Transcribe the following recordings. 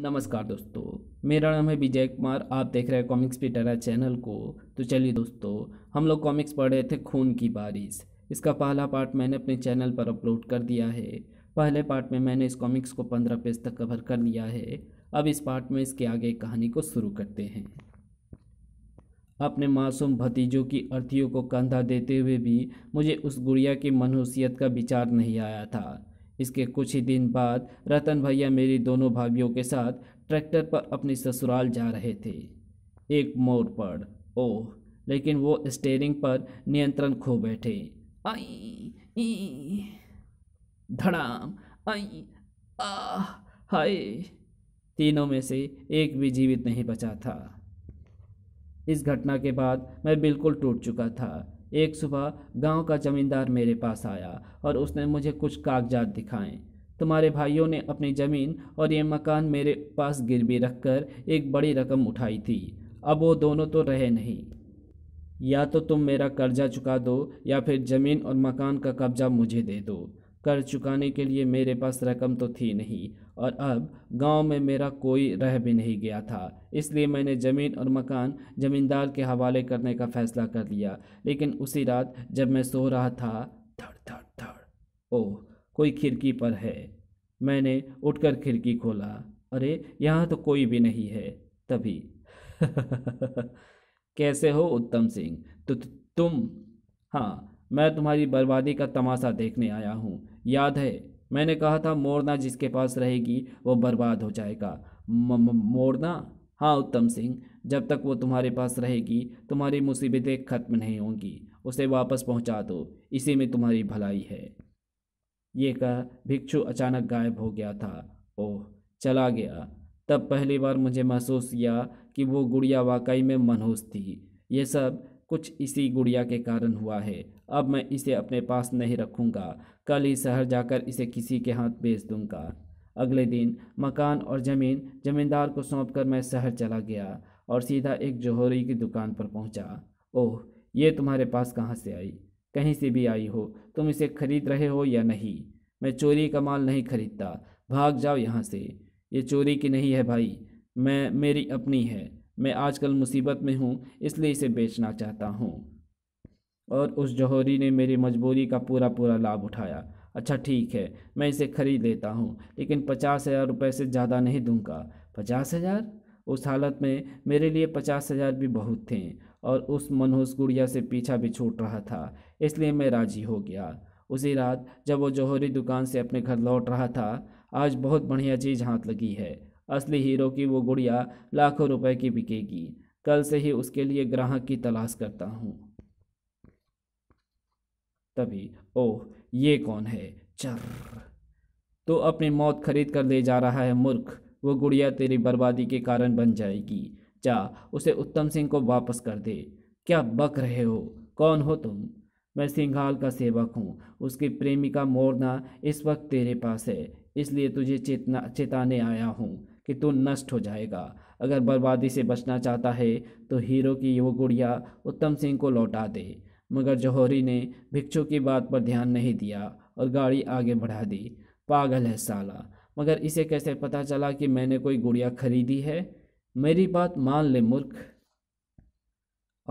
नमस्कार दोस्तों मेरा नाम है विजय कुमार आप देख रहे हैं कॉमिक्स पिटारा चैनल को तो चलिए दोस्तों हम लोग कॉमिक्स पढ़ रहे थे खून की बारिश इसका पहला पार्ट मैंने अपने चैनल पर अपलोड कर दिया है पहले पार्ट में मैंने इस कॉमिक्स को पंद्रह पेज तक कवर कर लिया है अब इस पार्ट में इसके आगे कहानी को शुरू करते हैं अपने मासूम भतीजों की अर्थियों को कंधा देते हुए भी मुझे उस गुड़िया की मनहूसियत का विचार नहीं आया था इसके कुछ ही दिन बाद रतन भैया मेरी दोनों भाभियों के साथ ट्रैक्टर पर अपनी ससुराल जा रहे थे एक मोड़ पर ओह लेकिन वो स्टेयरिंग पर नियंत्रण खो बैठे आई ई धड़ाम आई आ हाय तीनों में से एक भी जीवित नहीं बचा था इस घटना के बाद मैं बिल्कुल टूट चुका था एक सुबह गांव का जमींदार मेरे पास आया और उसने मुझे कुछ कागजात दिखाए तुम्हारे भाइयों ने अपनी ज़मीन और ये मकान मेरे पास गिरवी रखकर एक बड़ी रकम उठाई थी अब वो दोनों तो रहे नहीं या तो तुम मेरा कर्जा चुका दो या फिर ज़मीन और मकान का कब्जा मुझे दे दो कर्ज चुकाने के लिए मेरे पास रकम तो थी नहीं और अब गांव में मेरा कोई रह भी नहीं गया था इसलिए मैंने ज़मीन और मकान ज़मींदार के हवाले करने का फ़ैसला कर लिया लेकिन उसी रात जब मैं सो रहा था धड़ धड़ धड़ ओह कोई खिड़की पर है मैंने उठकर खिड़की खोला अरे यहाँ तो कोई भी नहीं है तभी कैसे हो उत्तम सिंह तो तुम हाँ मैं तुम्हारी बर्बादी का तमाशा देखने आया हूँ याद है मैंने कहा था मोरना जिसके पास रहेगी वो बर्बाद हो जाएगा मोरना हाँ उत्तम सिंह जब तक वो तुम्हारे पास रहेगी तुम्हारी मुसीबतें खत्म नहीं होंगी उसे वापस पहुंचा दो इसी में तुम्हारी भलाई है ये कह भिक्षु अचानक गायब हो गया था ओह चला गया तब पहली बार मुझे महसूस किया कि वो गुड़िया वाकई में मनहूस थी ये सब कुछ इसी गुड़िया के कारण हुआ है अब मैं इसे अपने पास नहीं रखूँगा कल ही शहर जाकर इसे किसी के हाथ बेच दूँगा अगले दिन मकान और ज़मीन जमींदार को सौंप कर मैं शहर चला गया और सीधा एक जोहरी की दुकान पर पहुंचा। ओह ये तुम्हारे पास कहाँ से आई कहीं से भी आई हो तुम इसे खरीद रहे हो या नहीं मैं चोरी का माल नहीं खरीदता भाग जाओ यहाँ से ये चोरी की नहीं है भाई मैं मेरी अपनी है मैं आजकल मुसीबत में हूँ इसलिए इसे बेचना चाहता हूँ और उस जौहरी ने मेरी मजबूरी का पूरा पूरा लाभ उठाया अच्छा ठीक है मैं इसे खरीद लेता हूँ लेकिन पचास हज़ार रुपये से ज़्यादा नहीं दूंगा पचास हज़ार उस हालत में मेरे लिए पचास हज़ार भी बहुत थे और उस मनहूस गुड़िया से पीछा भी छूट रहा था इसलिए मैं राजी हो गया उसी रात जब वो जौहरी दुकान से अपने घर लौट रहा था आज बहुत बढ़िया चीज़ हाथ लगी है असली हीरो की वो गुड़िया लाखों रुपए की बिकेगी कल से ही उसके लिए ग्राहक की तलाश करता हूँ तभी ओह ये कौन है चर तो अपनी मौत खरीद कर ले जा रहा है मूर्ख वो गुड़िया तेरी बर्बादी के कारण बन जाएगी जा उसे उत्तम सिंह को वापस कर दे क्या बक रहे हो कौन हो तुम मैं सिंघाल का सेवक हूँ उसकी प्रेमिका मोरना इस वक्त तेरे पास है इसलिए तुझे चेतना चेताने आया हूँ कि तू नष्ट हो जाएगा अगर बर्बादी से बचना चाहता है तो हीरो की वो गुड़िया उत्तम सिंह को लौटा दे मगर जौहरी ने भिक्षु की बात पर ध्यान नहीं दिया और गाड़ी आगे बढ़ा दी पागल है साला मगर इसे कैसे पता चला कि मैंने कोई गुड़िया खरीदी है मेरी बात मान ले मूर्ख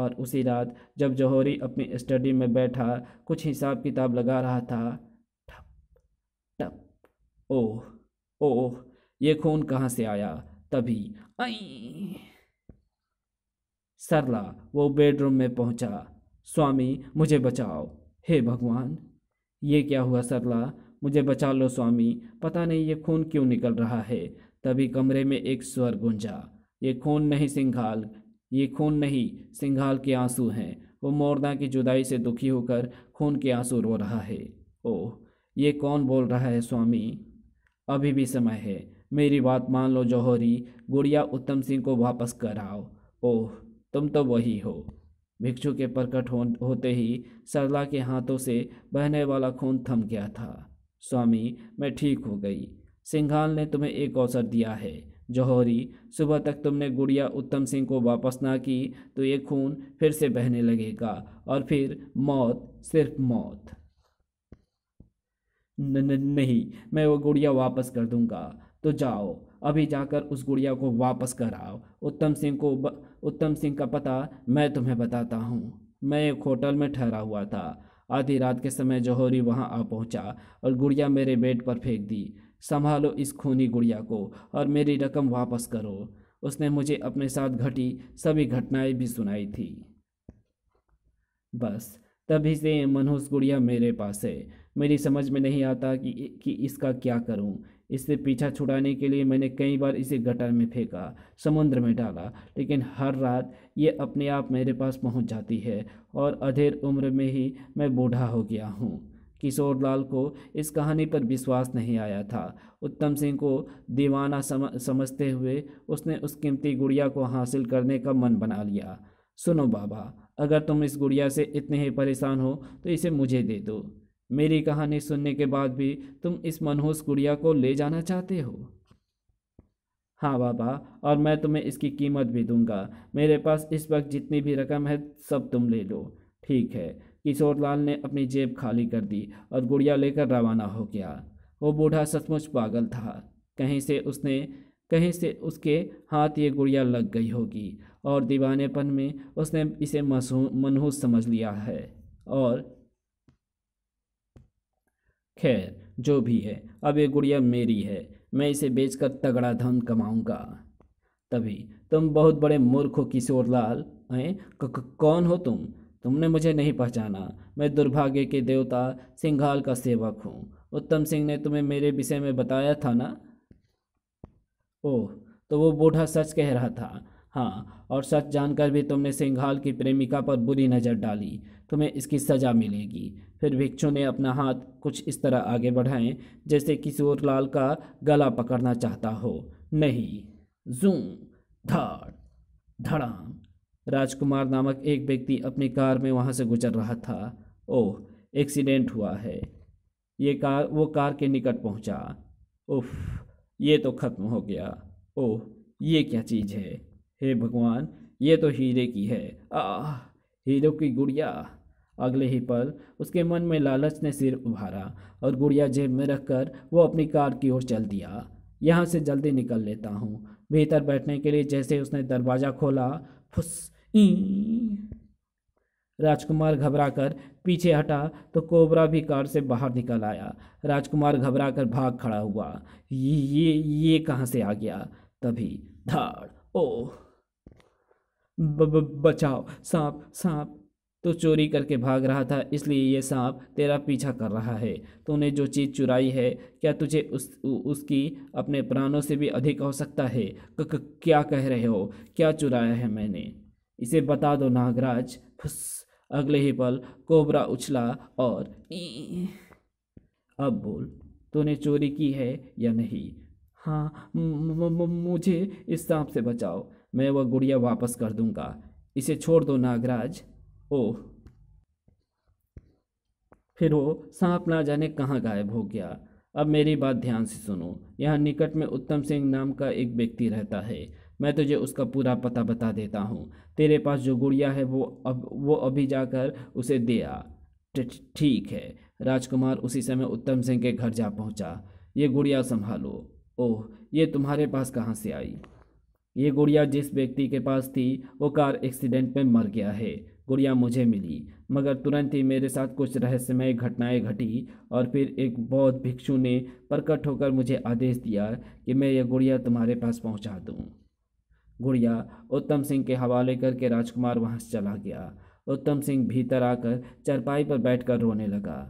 और उसी रात जब जौहरी अपनी स्टडी में बैठा कुछ हिसाब किताब लगा रहा था टप टप ओह ओह ये खून कहाँ से आया तभी आई सरला वो बेडरूम में पहुंचा स्वामी मुझे बचाओ हे भगवान ये क्या हुआ सरला मुझे बचा लो स्वामी पता नहीं ये खून क्यों निकल रहा है तभी कमरे में एक स्वर गुंजा ये खून नहीं सिंघाल ये खून नहीं सिंघाल के आंसू हैं वो मोरदा की जुदाई से दुखी होकर खून के आंसू रो रहा है ओह ये कौन बोल रहा है स्वामी अभी भी समय है मेरी बात मान लो जौहरी गुड़िया उत्तम सिंह को वापस कर आओ ओह तुम तो वही हो भिक्षु के प्रकट हो, होते ही सरला के हाथों से बहने वाला खून थम गया था स्वामी मैं ठीक हो गई सिंघाल ने तुम्हें एक अवसर दिया है जौहरी सुबह तक तुमने गुड़िया उत्तम सिंह को वापस ना की तो ये खून फिर से बहने लगेगा और फिर मौत सिर्फ मौत न, न, नहीं मैं वो गुड़िया वापस कर दूंगा तो जाओ अभी जाकर उस गुड़िया को वापस कर आओ उत्तम सिंह को ब, उत्तम सिंह का पता मैं तुम्हें बताता हूँ मैं एक होटल में ठहरा हुआ था आधी रात के समय जौहरी वहाँ आ पहुँचा और गुड़िया मेरे बेड पर फेंक दी संभालो इस खूनी गुड़िया को और मेरी रकम वापस करो उसने मुझे अपने साथ घटी सभी घटनाएं भी सुनाई थी बस तभी से मनहूस गुड़िया मेरे पास है मेरी समझ में नहीं आता कि कि इसका क्या करूं इससे पीछा छुड़ाने के लिए मैंने कई बार इसे गटर में फेंका समुद्र में डाला लेकिन हर रात ये अपने आप मेरे पास पहुंच जाती है और अधेर उम्र में ही मैं बूढ़ा हो गया हूँ किशोर लाल को इस कहानी पर विश्वास नहीं आया था उत्तम सिंह को दीवाना सम, समझते हुए उसने उस कीमती गुड़िया को हासिल करने का मन बना लिया सुनो बाबा अगर तुम इस गुड़िया से इतने ही परेशान हो तो इसे मुझे दे दो मेरी कहानी सुनने के बाद भी तुम इस मनहूस गुड़िया को ले जाना चाहते हो हाँ बाबा और मैं तुम्हें इसकी कीमत भी दूंगा मेरे पास इस वक्त जितनी भी रकम है सब तुम ले लो ठीक है किशोरलाल ने अपनी जेब खाली कर दी और गुड़िया लेकर रवाना हो गया वो बूढ़ा सचमुच पागल था कहीं से उसने कहीं से उसके हाथ ये गुड़िया लग गई होगी और दीवानेपन में उसने इसे मनहूस समझ लिया है और खैर जो भी है अब ये गुड़िया मेरी है मैं इसे बेचकर तगड़ा धन कमाऊंगा तभी तुम बहुत बड़े मूर्ख हो किशोर लाल हैं कौन हो तुम तुमने मुझे नहीं पहचाना मैं दुर्भाग्य के देवता सिंघाल का सेवक हूँ उत्तम सिंह ने तुम्हें मेरे विषय में बताया था ना ओह तो वो बूढ़ा सच कह रहा था हाँ और सच जानकर भी तुमने सिंघाल की प्रेमिका पर बुरी नज़र डाली तुम्हें इसकी सज़ा मिलेगी फिर भिक्षु ने अपना हाथ कुछ इस तरह आगे बढ़ाएं जैसे किशोर लाल का गला पकड़ना चाहता हो नहीं जू धाड़ धड़ाम राजकुमार नामक एक व्यक्ति अपनी कार में वहाँ से गुजर रहा था ओह एक्सीडेंट हुआ है ये कार वो कार के निकट पहुँचा उफ ये तो ख़त्म हो गया ओह ये क्या चीज़ है हे भगवान ये तो हीरे की है आ हीरो की गुड़िया अगले ही पल उसके मन में लालच ने सिर उभारा और गुड़िया जेब में रखकर वो अपनी कार की ओर चल दिया यहाँ से जल्दी निकल लेता हूँ भीतर बैठने के लिए जैसे उसने दरवाज़ा खोला फुस राजकुमार घबरा कर पीछे हटा तो कोबरा भी कार से बाहर निकल आया राजकुमार घबरा कर भाग खड़ा हुआ ये ये ये कहाँ से आ गया तभी धाड़ ओह ब, ब, बचाओ सांप सांप तो चोरी करके भाग रहा था इसलिए ये सांप तेरा पीछा कर रहा है तूने जो चीज़ चुराई है क्या तुझे उस उसकी अपने प्राणों से भी अधिक हो सकता है क, क, क्या कह रहे हो क्या चुराया है मैंने इसे बता दो नागराज फुस अगले ही पल कोबरा उछला और अब बोल तूने चोरी की है या नहीं हाँ मुझे इस सांप से बचाओ मैं वह गुड़िया वापस कर दूंगा इसे छोड़ दो नागराज ओह फिर वो सांप ना जाने कहाँ गायब हो गया अब मेरी बात ध्यान से सुनो यहाँ निकट में उत्तम सिंह नाम का एक व्यक्ति रहता है मैं तुझे उसका पूरा पता बता देता हूँ तेरे पास जो गुड़िया है वो अब वो अभी जाकर उसे दे आ ठीक है राजकुमार उसी समय उत्तम सिंह के घर जा पहुँचा ये गुड़िया संभालो ओह ये तुम्हारे पास कहाँ से आई ये गुड़िया जिस व्यक्ति के पास थी वो कार एक्सीडेंट में मर गया है गुड़िया मुझे मिली मगर तुरंत ही मेरे साथ कुछ रहस्यमय घटनाएं घटी और फिर एक बौद्ध भिक्षु ने प्रकट होकर मुझे आदेश दिया कि मैं ये गुड़िया तुम्हारे पास पहुंचा दूं। गुड़िया उत्तम सिंह के हवाले करके राजकुमार वहाँ से चला गया उत्तम सिंह भीतर आकर चरपाई पर बैठकर रोने लगा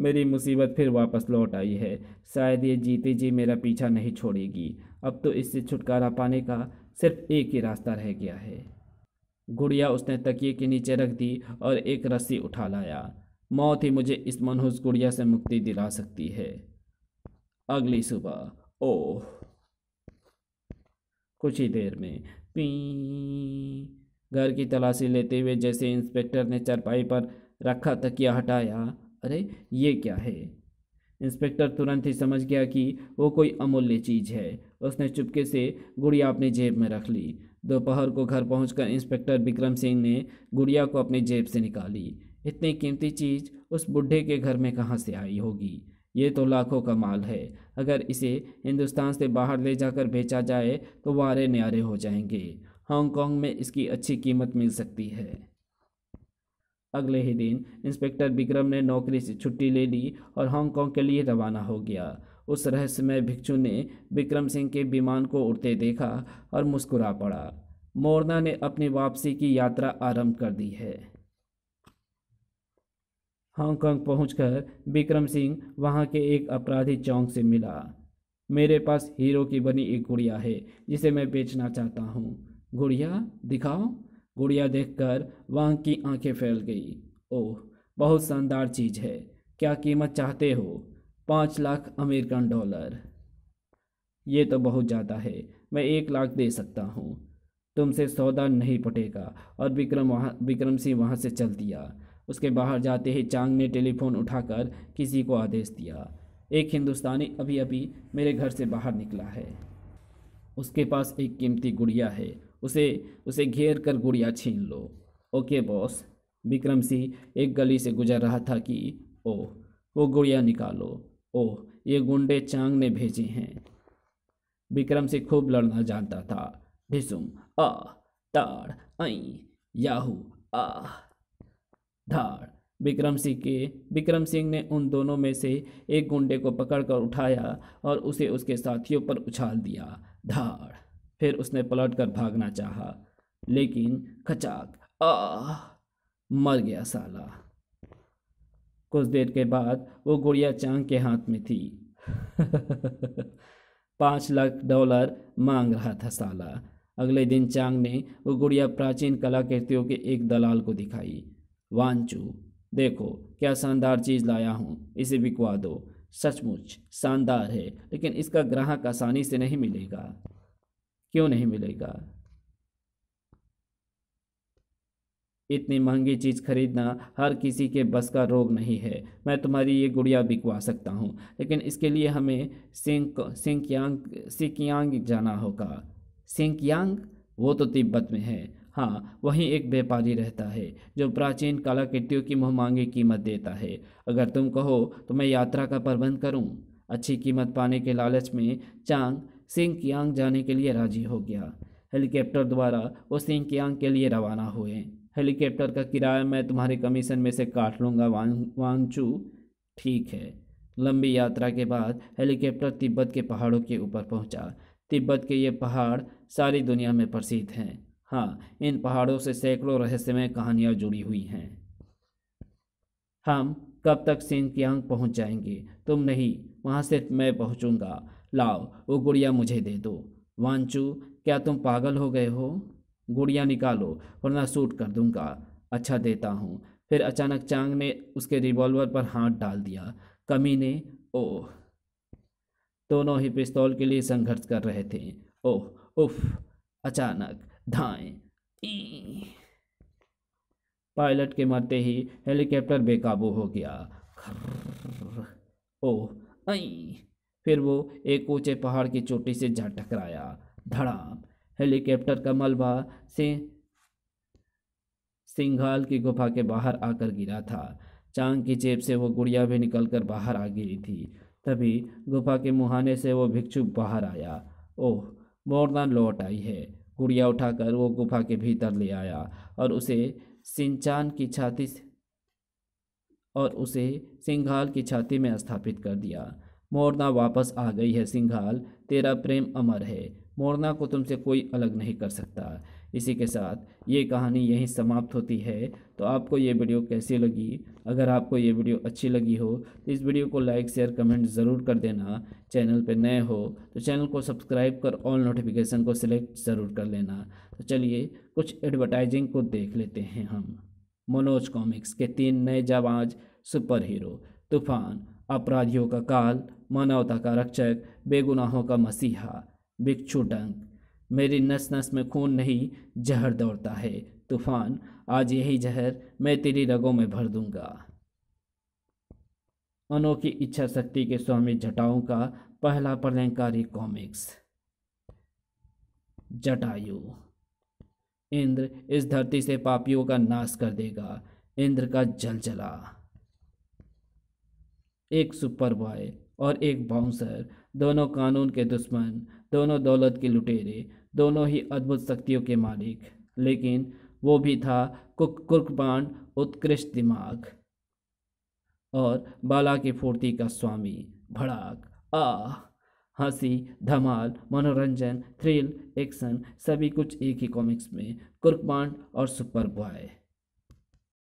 मेरी मुसीबत फिर वापस लौट आई है शायद ये जीते जी मेरा पीछा नहीं छोड़ेगी अब तो इससे छुटकारा पाने का सिर्फ एक ही रास्ता रह गया है गुड़िया उसने तकिए के नीचे रख दी और एक रस्सी उठा लाया मौत ही मुझे इस मनहूस गुड़िया से मुक्ति दिला सकती है अगली सुबह ओह कुछ ही देर में पी घर की तलाशी लेते हुए जैसे इंस्पेक्टर ने चरपाई पर रखा तकिया हटाया अरे ये क्या है इंस्पेक्टर तुरंत ही समझ गया कि वो कोई अमूल्य चीज़ है उसने चुपके से गुड़िया अपनी जेब में रख ली दोपहर को घर पहुंचकर इंस्पेक्टर विक्रम सिंह ने गुड़िया को अपनी जेब से निकाली इतनी कीमती चीज़ उस बुढ़े के घर में कहाँ से आई होगी ये तो लाखों का माल है अगर इसे हिंदुस्तान से बाहर ले जाकर बेचा जाए तो वारे न्यारे हो जाएंगे हांगकांग में इसकी अच्छी कीमत मिल सकती है अगले ही दिन इंस्पेक्टर विक्रम ने नौकरी से छुट्टी ले ली और हांगकांग के लिए रवाना हो गया उस रहस्यमय भिक्षु ने विक्रम सिंह के विमान को उड़ते देखा और मुस्कुरा पड़ा मोरना ने अपनी वापसी की यात्रा आरंभ कर दी है हांगकांग पहुंचकर विक्रम सिंह वहां के एक अपराधी चौंक से मिला मेरे पास हीरो की बनी एक गुड़िया है जिसे मैं बेचना चाहता हूँ गुड़िया दिखाओ गुड़िया देखकर वहाँ की आंखें फैल गई ओह बहुत शानदार चीज़ है क्या कीमत चाहते हो पाँच लाख अमेरिकन डॉलर ये तो बहुत ज़्यादा है मैं एक लाख दे सकता हूँ तुमसे सौदा नहीं पटेगा और विक्रम वहाँ विक्रम सिंह वहाँ से चल दिया उसके बाहर जाते ही चांग ने टेलीफोन उठाकर किसी को आदेश दिया एक हिंदुस्तानी अभी अभी मेरे घर से बाहर निकला है उसके पास एक कीमती गुड़िया है उसे उसे घेर कर गुड़िया छीन लो ओके बॉस विक्रम सिंह एक गली से गुजर रहा था कि ओ वो गुड़िया निकालो ओह ये गुंडे चांग ने भेजे हैं विक्रम सिंह खूब लड़ना जानता था भिसुम आ ताड़ आई याहू आ धाड़ विक्रम सिंह के विक्रम सिंह ने उन दोनों में से एक गुंडे को पकड़कर उठाया और उसे उसके साथियों पर उछाल दिया धाड़ फिर उसने पलट कर भागना चाहा लेकिन खचाक आ मर गया साला कुछ देर के बाद वो गुड़िया चांग के हाथ में थी पाँच लाख डॉलर मांग रहा था साला अगले दिन चांग ने वो गुड़िया प्राचीन कलाकृतियों के एक दलाल को दिखाई वांचू देखो क्या शानदार चीज़ लाया हूँ इसे बिकवा दो सचमुच शानदार है लेकिन इसका ग्राहक आसानी से नहीं मिलेगा क्यों नहीं मिलेगा इतनी महंगी चीज़ खरीदना हर किसी के बस का रोग नहीं है मैं तुम्हारी ये गुड़िया बिकवा सकता हूँ लेकिन इसके लिए हमें सिंक सिंकयांग सिकयांग जाना होगा सिंकयांग वो तो तिब्बत में है हाँ वहीं एक व्यापारी रहता है जो प्राचीन कलाकृतियों की मुहमांगी कीमत देता है अगर तुम कहो तो मैं यात्रा का प्रबंध करूँ अच्छी कीमत पाने के लालच में चांग सिंह कियांग जाने के लिए राजी हो गया हेलीकॉप्टर द्वारा वो सिंह कियांग के लिए रवाना हुए हेलीकॉप्टर का किराया मैं तुम्हारे कमीशन में से काट लूँगा वांग वांगचू ठीक है लंबी यात्रा के बाद हेलीकॉप्टर तिब्बत के पहाड़ों के ऊपर पहुंचा तिब्बत के ये पहाड़ सारी दुनिया में प्रसिद्ध हैं हाँ इन पहाड़ों से सैकड़ों रहस्यमय कहानियाँ जुड़ी हुई हैं हम कब तक कियांग पहुँच जाएंगे तुम नहीं वहाँ से मैं पहुँचूँगा लाओ वो गुड़िया मुझे दे दो वांचू क्या तुम पागल हो गए हो गुड़िया निकालो वरना सूट कर दूँगा अच्छा देता हूँ फिर अचानक चांग ने उसके रिवॉल्वर पर हाथ डाल दिया कमी ने ओह दोनों ही पिस्तौल के लिए संघर्ष कर रहे थे ओह उफ अचानक धाए पायलट के मरते ही हेलीकॉप्टर बेकाबू हो गया ओह आई फिर वो एक ऊंचे पहाड़ की चोटी से जा टकराया धड़ाम हेलीकॉप्टर का मलबा से सिंघाल की गुफा के बाहर आकर गिरा था चांग की जेब से वो गुड़िया भी निकलकर बाहर आ गिरी थी तभी गुफा के मुहाने से वो भिक्षु बाहर आया ओह मोरदान लौट आई है गुड़िया उठाकर वो गुफा के भीतर ले आया और उसे सिंचान की छाती से और उसे सिंघाल की छाती में स्थापित कर दिया मोरना वापस आ गई है सिंघाल तेरा प्रेम अमर है मोरना को तुमसे कोई अलग नहीं कर सकता इसी के साथ ये कहानी यहीं समाप्त होती है तो आपको ये वीडियो कैसी लगी अगर आपको ये वीडियो अच्छी लगी हो तो इस वीडियो को लाइक शेयर कमेंट ज़रूर कर देना चैनल पर नए हो तो चैनल को सब्सक्राइब कर ऑल नोटिफिकेशन को सिलेक्ट ज़रूर कर लेना तो चलिए कुछ एडवर्टाइजिंग को देख लेते हैं हम मनोज कॉमिक्स के तीन नए जवाज सुपर हीरो तूफान अपराधियों का काल मानवता का रक्षक बेगुनाहों का मसीहा बिक्छू डंक मेरी नस नस में खून नहीं जहर दौड़ता है तूफान आज यही जहर मैं तेरी रगों में भर दूंगा अनोखी इच्छा शक्ति के स्वामी जटाओं का पहला प्रलयकारी कॉमिक्स जटायु इंद्र इस धरती से पापियों का नाश कर देगा इंद्र का जल जला एक सुपर बॉय और एक बाउंसर दोनों कानून के दुश्मन दोनों दौलत के लुटेरे दोनों ही अद्भुत शक्तियों के मालिक लेकिन वो भी था कुक कुर्कबाण उत्कृष्ट दिमाग और बाला की फूर्ति का स्वामी भड़ाक आ हंसी धमाल मनोरंजन थ्रिल एक्शन सभी कुछ एक ही कॉमिक्स में कुर्कमांड और सुपर बॉय